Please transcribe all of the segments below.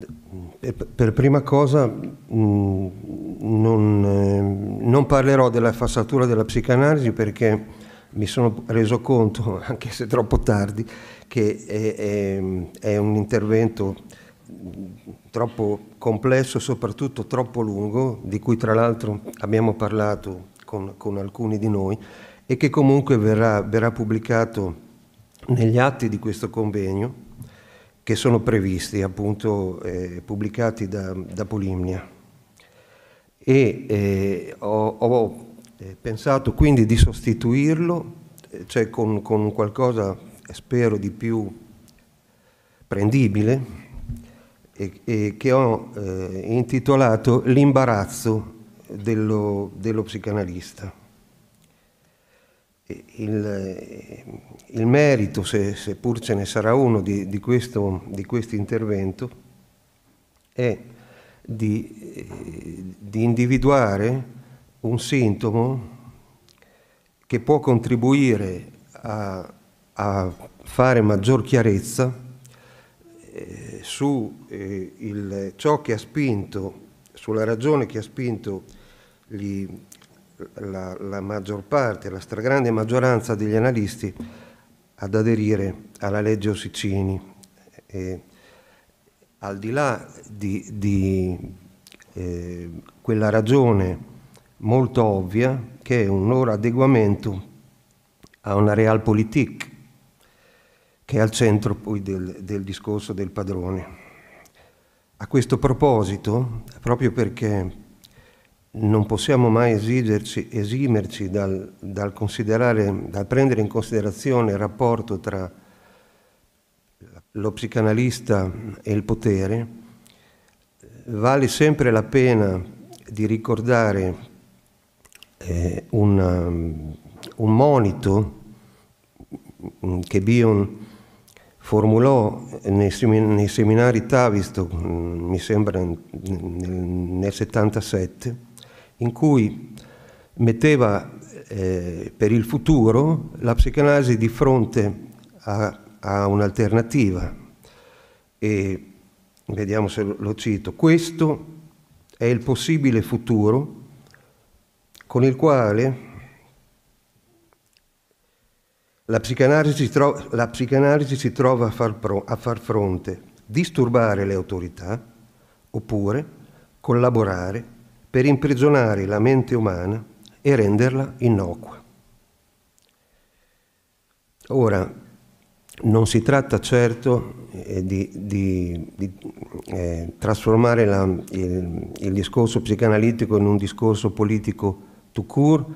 Per prima cosa mm, non, eh, non, parlerò della fassatura della psicanalisi perché mi sono reso conto, anche se troppo tardi, che è, è, è un intervento mm, troppo complesso, e soprattutto troppo lungo, di cui tra l'altro abbiamo parlato con, con alcuni di noi e che comunque verrà, verrà pubblicato negli atti di questo convegno che sono previsti, appunto eh, pubblicati da, da, Polimnia. E eh, ho, ho, eh, pensato quindi di sostituirlo eh, cioè con, con qualcosa, eh, spero, di più prendibile, e, e che ho eh, intitolato L'imbarazzo dello, dello psicanalista il, il merito, se, se, ce ne sarà uno, di, di questo di quest intervento è di, di individuare un sintomo che può contribuire a, a fare maggior chiarezza eh, su eh, il, ciò che ha spinto, sulla ragione che ha spinto gli, la, la maggior parte, la stragrande maggioranza degli analisti ad aderire alla legge Ossicini. E, al di là di, di eh, quella ragione molto ovvia che è un loro adeguamento a una realpolitik che è al centro poi del, del discorso del padrone. A questo proposito, proprio perché non possiamo mai esigerci, esimerci dal, dal, dal prendere in considerazione il rapporto tra lo psicanalista e il potere, vale sempre la pena di ricordare eh, una, um, un monito mm, che Bion formulò nei, nei seminari Tavisto, mm, mi sembra nel, nel 77, in cui metteva eh, per il futuro la psicanalisi di fronte a, a un'alternativa. E vediamo se lo cito. Questo è il possibile futuro con il quale la psicanalisi, tro- la psicanalisi si trova a far, pro- a far fronte, disturbare le autorità oppure collaborare per imprigionare la mente umana e renderla innocua. Ora, non si tratta certo eh, di, di, di eh, trasformare la, il, il, discorso psicanalitico in un discorso politico tout court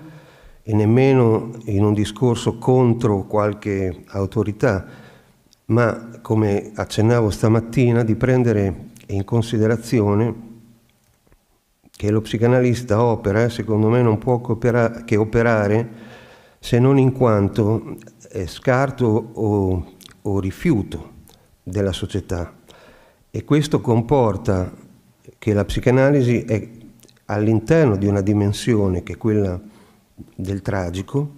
e nemmeno in un discorso contro qualche autorità, ma come accennavo stamattina, di prendere in considerazione che lo psicanalista opera, secondo me non può che operare se non in quanto è eh, scarto o, o rifiuto della società. E questo comporta che la psicanalisi è all'interno di una dimensione che è quella del tragico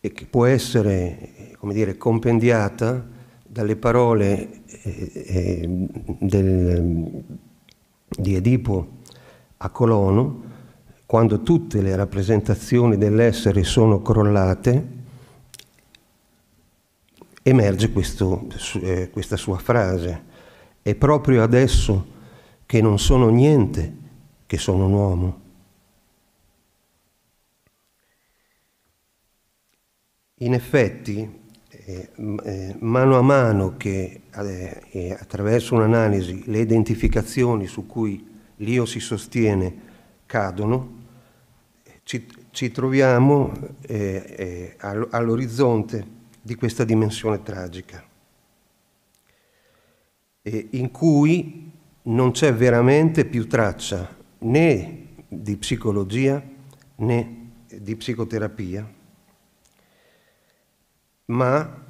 e che può essere come dire, compendiata dalle parole eh, eh, del, di Edipo a Colono, quando tutte le rappresentazioni dell'essere sono crollate, emerge questo, eh, questa sua frase. È proprio adesso che non sono niente che sono un uomo. In effetti, eh, eh, mano a mano che eh, eh, attraverso un'analisi le identificazioni su cui l'io si sostiene, cadono, ci, ci troviamo eh, eh, all'orizzonte di questa dimensione tragica, eh, in cui non c'è veramente più traccia né di psicologia né di psicoterapia, ma,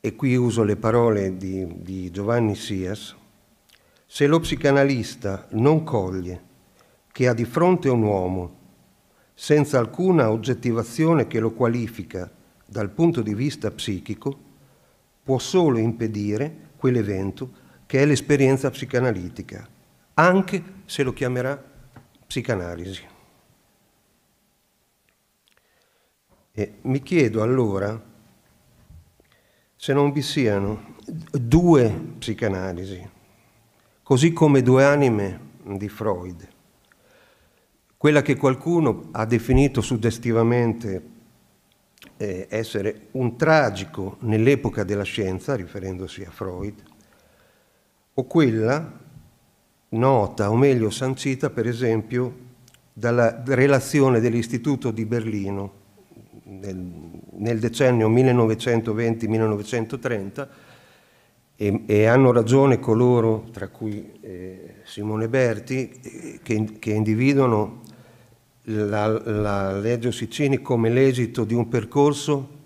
e qui uso le parole di, di Giovanni Sias, se lo psicanalista non coglie che ha di fronte un uomo senza alcuna oggettivazione che lo qualifica dal punto di vista psichico, può solo impedire quell'evento che è l'esperienza psicanalitica, anche se lo chiamerà psicanalisi. E mi chiedo allora se non vi siano due psicanalisi, così come due anime di Freud, quella che qualcuno ha definito suggestivamente eh, essere un tragico nell'epoca della scienza, riferendosi a Freud, o quella nota, o meglio sancita per esempio, dalla relazione dell'Istituto di Berlino nel, nel decennio 1920-1930 e, e hanno ragione coloro, tra cui eh, Simone Berti, che, che individuano la, la legge Ossicini come l'esito di un percorso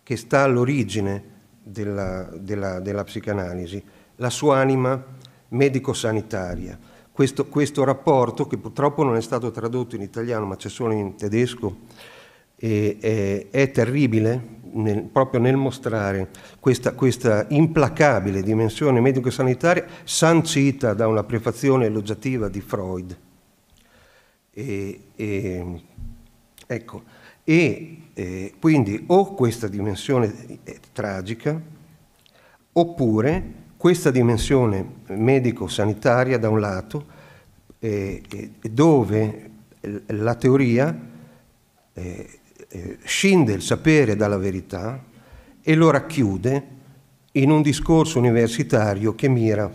che sta all'origine della, della, della psicanalisi, la sua anima medico-sanitaria. Questo, questo, rapporto, che purtroppo non è stato tradotto in italiano ma c'è solo in tedesco, e, e, è terribile nel, proprio nel mostrare questa, questa implacabile dimensione medico-sanitaria sancita da una prefazione elogiativa di Freud. E, e ecco, e quindi o questa dimensione è tragica oppure questa dimensione medico-sanitaria da un lato eh, eh, dove la teoria eh, eh, scinde il sapere dalla verità e lo racchiude in un discorso universitario che mira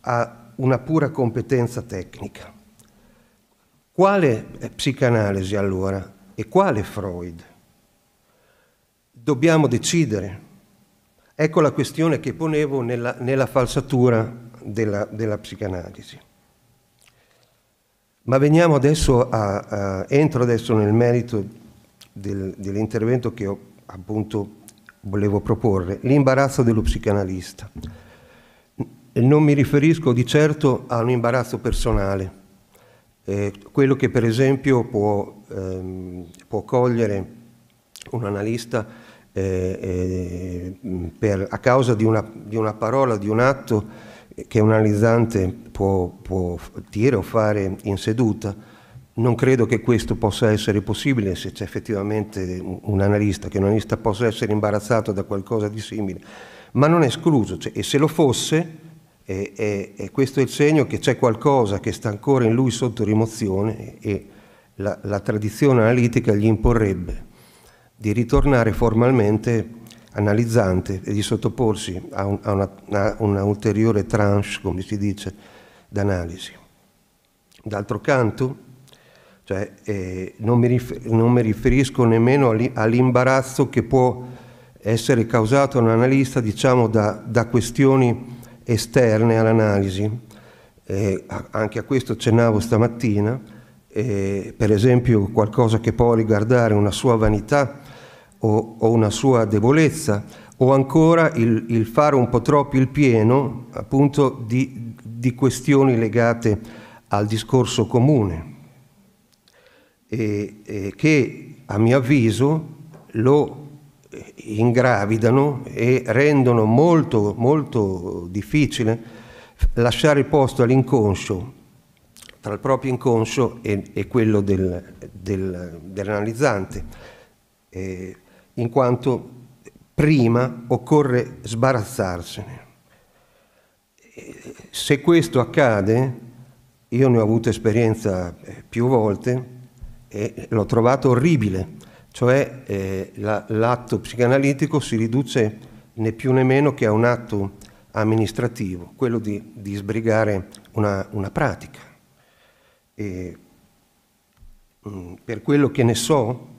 a una pura competenza tecnica. Quale psicanalisi allora e quale Freud? Dobbiamo decidere. Ecco la questione che ponevo nella, nella falsatura della, della, psicanalisi. Ma veniamo adesso a, a, entro adesso nel merito del, dell'intervento che ho, appunto volevo proporre, l'imbarazzo dello psicanalista. Non mi riferisco di certo a un imbarazzo personale, eh, quello che per esempio può, ehm, può cogliere un analista eh, eh, per, a causa di una, di una, parola, di un atto che un analizzante può, può dire o fare in seduta non credo che questo possa essere possibile se c'è effettivamente un analista, che un analista possa essere imbarazzato da qualcosa di simile, ma non è escluso, cioè, e se lo fosse, eh, eh, eh, questo è il segno che c'è qualcosa che sta ancora in lui sotto rimozione e la, la tradizione analitica gli imporrebbe di ritornare formalmente analizzante e di sottoporsi a, un, a una, a una ulteriore tranche, come si dice, d'analisi. D'altro canto, cioè, eh, non, mi rifer- non, mi riferisco nemmeno all'imbarazzo che può essere causato a un analista diciamo, da, da questioni esterne all'analisi. Eh, anche a questo accennavo stamattina, eh, per esempio qualcosa che può riguardare una sua vanità o, o una sua debolezza, o ancora il, il, fare un po' troppo il pieno appunto di, di questioni legate al discorso comune eh, eh, che a mio avviso lo eh, ingravidano e rendono molto, molto difficile lasciare il posto all'inconscio, tra il proprio inconscio e, e quello del, del, dell'analizzante, eh, in quanto prima occorre sbarazzarsene. Eh, se questo accade, io ne ho avuto esperienza eh, più volte, e l'ho trovato orribile, cioè eh, la, l'atto psicanalitico si riduce né più né meno che a un atto amministrativo, quello di, di sbrigare una, una pratica. E, mh, mm, per quello che ne so,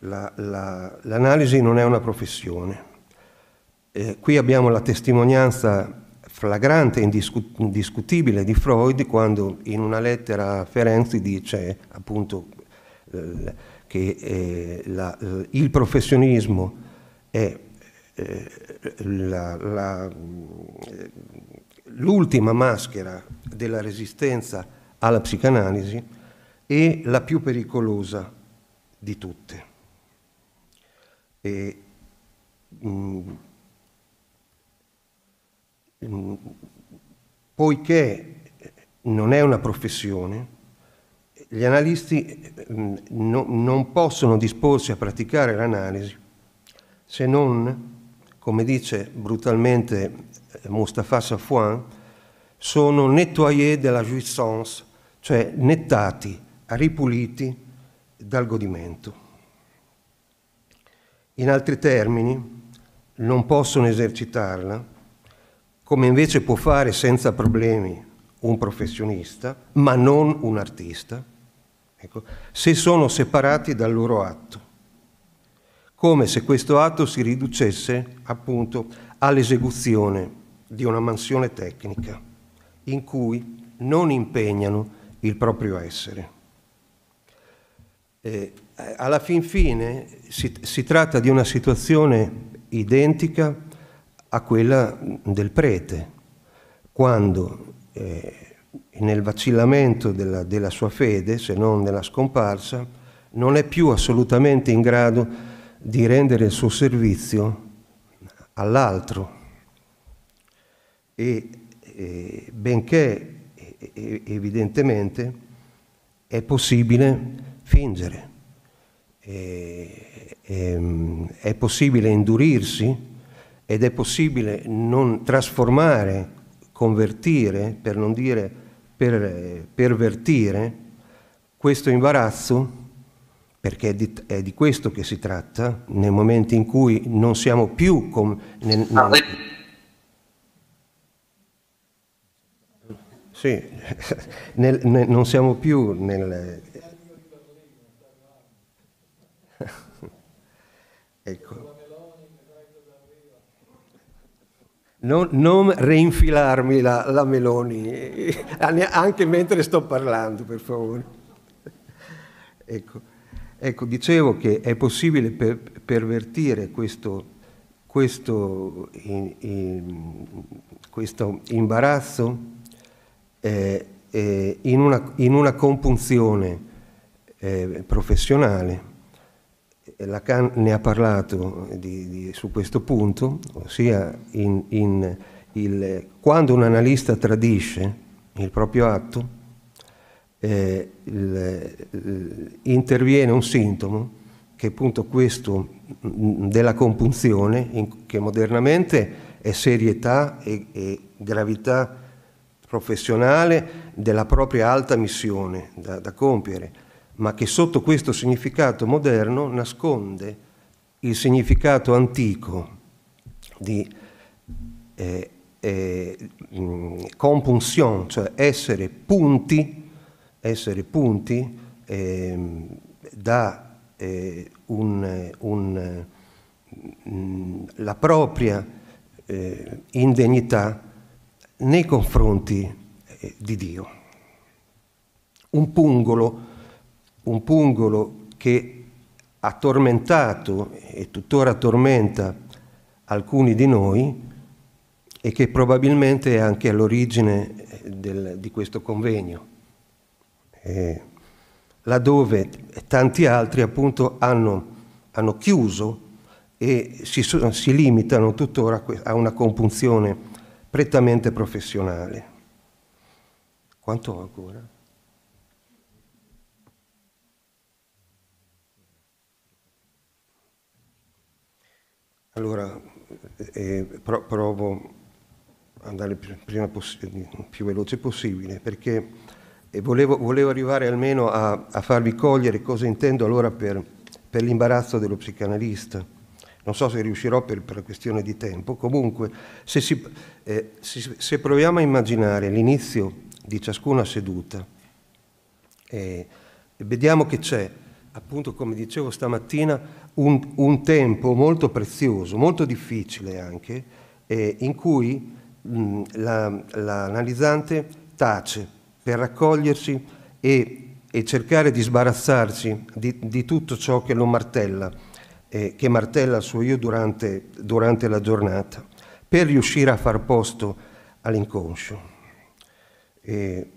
la, la, l'analisi non è una professione. Eh, qui abbiamo la testimonianza flagrante e indiscutibile di Freud quando in una lettera a Ferenzi dice appunto eh, che eh, la, eh, il professionismo è eh, mm, l'ultima maschera della resistenza alla psicanalisi e la più pericolosa di tutte. E, mh, mm, Mm. Poiché non è una professione, gli analisti mm, no, non possono disporsi a praticare l'analisi se non, come dice brutalmente eh, Mustafa Safouan, sono nettoyés de la jouissance, cioè nettati, ripuliti dal godimento. In altri termini, non possono esercitarla come invece può fare senza problemi un professionista, ma non un artista, ecco, se sono separati dal loro atto, come se questo atto si riducesse appunto all'esecuzione di una mansione tecnica in cui non impegnano il proprio essere. E eh, alla fin fine si, si tratta di una situazione identica a quella del prete, quando eh, nel vacillamento della, della sua fede, se non nella scomparsa, non è più assolutamente in grado di rendere il suo servizio all'altro. E eh, benché eh, eh, evidentemente è possibile fingere, eh, ehm, è possibile indurirsi, ed è possibile non trasformare, convertire, per non dire per, pervertire, questo imbarazzo, perché è di, è di, questo che si tratta, nel momento in cui non siamo più... Com, nel, ah, nel... Eh. Sì, nel, non siamo più nel... Ecco. Non, non reinfilarmi la, la Meloni, eh, anche mentre sto parlando, per favore. Ecco, ecco dicevo che è possibile per, pervertire questo, questo, in, in, questo imbarazzo eh, eh, in, una, in, una, compunzione eh, professionale eh, Lacan ne ha parlato eh, di, di, su questo punto, ossia in, in il, quando un analista tradisce il proprio atto, eh, il, il, eh, interviene un sintomo che è appunto questo mm, della compunzione, in, che modernamente è serietà e, e, gravità professionale della propria alta missione da, da compiere ma che sotto questo significato moderno nasconde il significato antico di eh, eh, mm, compunzione, cioè essere punti, essere punti ehm, eh, da un, un, mm, la propria eh, indegnità nei confronti eh, di Dio. Un pungolo un pungolo che ha tormentato e tuttora tormenta alcuni di noi e che probabilmente è anche all'origine eh, del, di questo convegno, eh, laddove tanti altri appunto hanno, hanno chiuso e si, si limitano tuttora a una compunzione prettamente professionale. Quanto ho ancora? Allora, eh, eh, pro provo ad andare prima più veloce possibile, perché eh, volevo, volevo arrivare almeno a, a, farvi cogliere cosa intendo allora per, per l'imbarazzo dello psicanalista. Non so se riuscirò per, per questione di tempo, comunque se, si, eh, se, se proviamo a immaginare l'inizio di ciascuna seduta, eh, vediamo che c'è, appunto come dicevo stamattina, un, un tempo molto prezioso, molto difficile anche, eh, in cui l'analizzante mm, la, la tace per raccogliersi e, e cercare di sbarazzarsi di, di, tutto ciò che lo martella, eh, che martella il suo io durante, durante la giornata, per riuscire a far posto all'inconscio. Eh,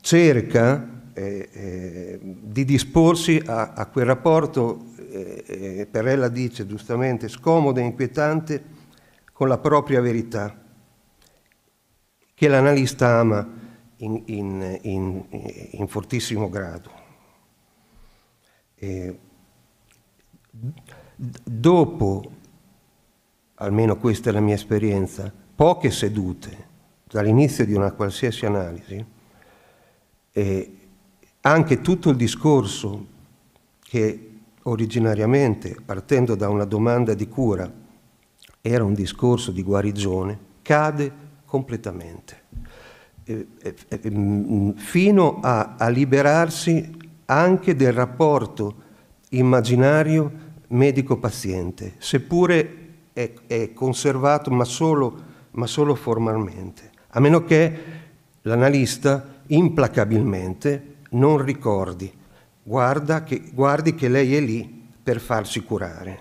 cerca eh, eh, di disporsi a, a quel rapporto, eh, eh, Perella dice giustamente, scomodo e inquietante con la propria verità, che l'analista ama in, in, in, in fortissimo grado. E dopo, almeno questa è la mia esperienza, poche sedute dall'inizio di una qualsiasi analisi, eh, anche tutto il discorso che originariamente, partendo da una domanda di cura, era un discorso di guarigione, cade completamente, mm, fino a, a liberarsi anche del rapporto immaginario medico-paziente, seppure è, è conservato ma solo, ma solo formalmente, a meno che l'analista implacabilmente non ricordi, guarda che, guardi che lei è lì per farsi curare.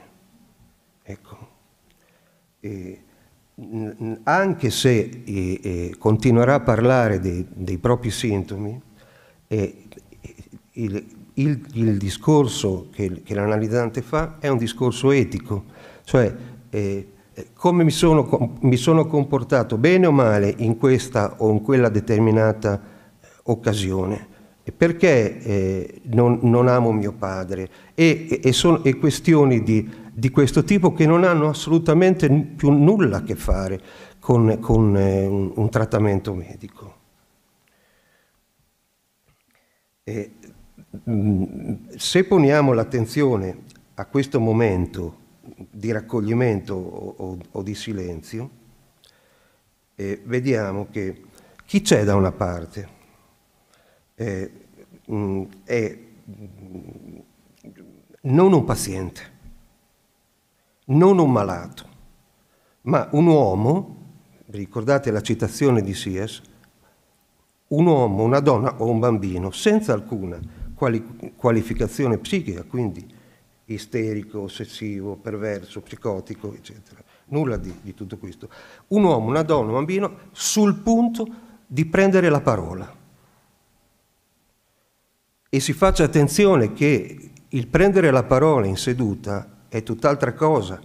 Ecco. E, anche se e, e continuerà a parlare dei, dei propri sintomi, e, il, il, il, discorso che, che l'analizzante fa è un discorso etico, cioè eh, come mi sono, mi sono, comportato bene o male in questa o in quella determinata occasione perché eh, non, non, amo mio padre e, e, e sono e questioni di, di, questo tipo che non hanno assolutamente più nulla a che fare con, con eh, un, un, trattamento medico. E, mh, se poniamo l'attenzione a questo momento di raccoglimento o, o, o di silenzio, eh, vediamo che chi c'è da una parte? eh, mm, è mm, non un paziente, non un malato, ma un uomo, ricordate la citazione di Sies, un uomo, una donna o un bambino senza alcuna quali qualificazione psichica, quindi isterico, ossessivo, perverso, psicotico, eccetera. Nulla di, di tutto questo. Un uomo, una donna, un bambino sul punto di prendere la parola e si faccia attenzione che il prendere la parola in seduta è tutt'altra cosa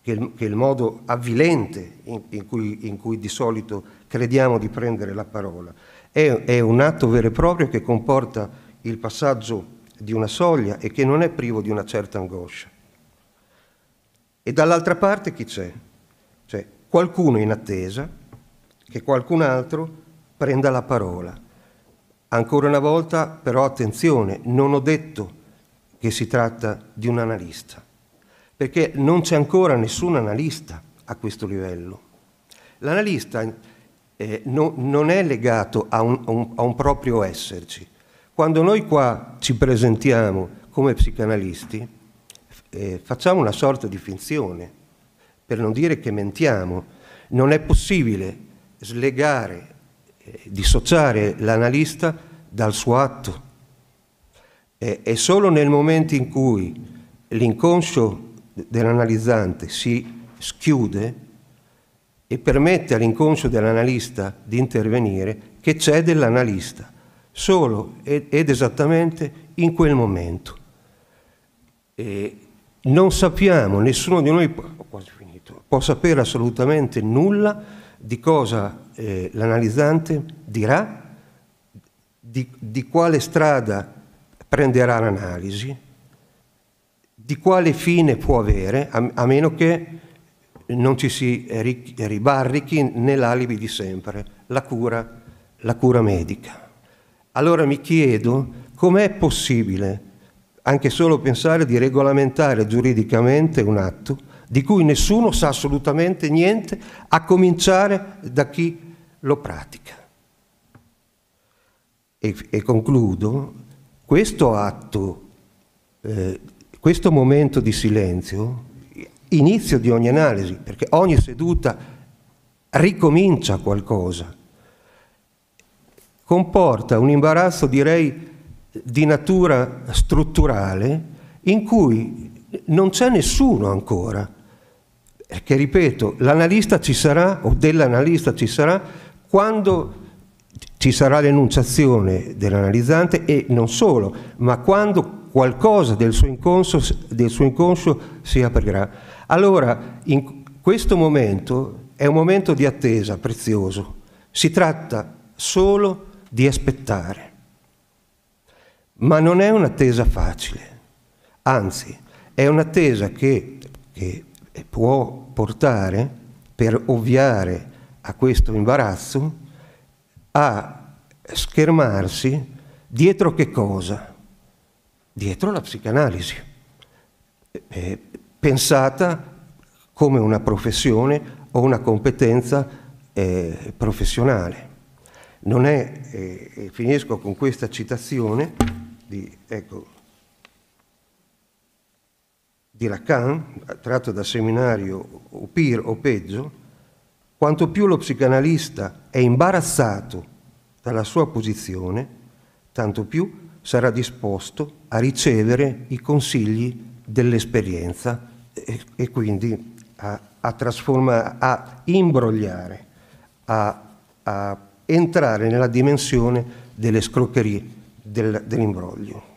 che il, che il modo avvilente in, in, cui, in, cui, di solito crediamo di prendere la parola. È, è un atto vero e proprio che comporta il passaggio di una soglia e che non è privo di una certa angoscia. E dall'altra parte chi c'è? C'è qualcuno in attesa che qualcun altro prenda la parola Ancora una volta, però, attenzione, non ho detto che si tratta di un analista, perché non c'è ancora nessun analista a questo livello. L'analista eh, no, non è legato a un, a, un, a un proprio esserci. Quando noi qua ci presentiamo come psicanalisti, eh, facciamo una sorta di finzione, per non dire che mentiamo. Non è possibile slegare eh, dissociare l'analista dal suo atto. E, e solo nel momento in cui l'inconscio dell'analizzante si schiude e permette all'inconscio dell'analista di intervenire, che c'è dell'analista, solo ed, ed esattamente in quel momento. E non sappiamo, nessuno di noi può, può sapere assolutamente nulla di cosa eh, l'analizzante dirà, di, di quale strada prenderà l'analisi, di quale fine può avere, a, a meno che non ci si ri, ribarrichi nell'alibi di sempre, la cura, la cura medica. Allora mi chiedo com'è possibile anche solo pensare di regolamentare giuridicamente un atto di cui nessuno sa assolutamente niente, a cominciare da chi lo pratica. E, e concludo, questo atto, eh, questo momento di silenzio, inizio di ogni analisi, perché ogni seduta ricomincia qualcosa, comporta un imbarazzo direi di natura strutturale in cui non c'è nessuno ancora che ripeto, l'analista ci sarà o dell'analista ci sarà quando ci sarà l'enunciazione dell'analizzante e non solo, ma quando qualcosa del suo inconscio, del suo inconscio si aprirà. Allora, in questo momento è un momento di attesa prezioso, si tratta solo di aspettare, ma non è un'attesa facile, anzi è un'attesa che, che può portare per ovviare a questo imbarazzo a schermarsi dietro che cosa? Dietro la psicanalisi, eh, pensata come una professione o una competenza eh, professionale. Non è, eh, finisco con questa citazione di, ecco, di Lacan, tratto da seminario O Pir o Peggio, quanto più lo psicanalista è imbarazzato dalla sua posizione, tanto più sarà disposto a ricevere i consigli dell'esperienza e, e quindi a, a, a imbrogliare, a, a, entrare nella dimensione delle scroccherie del, dell'imbroglio.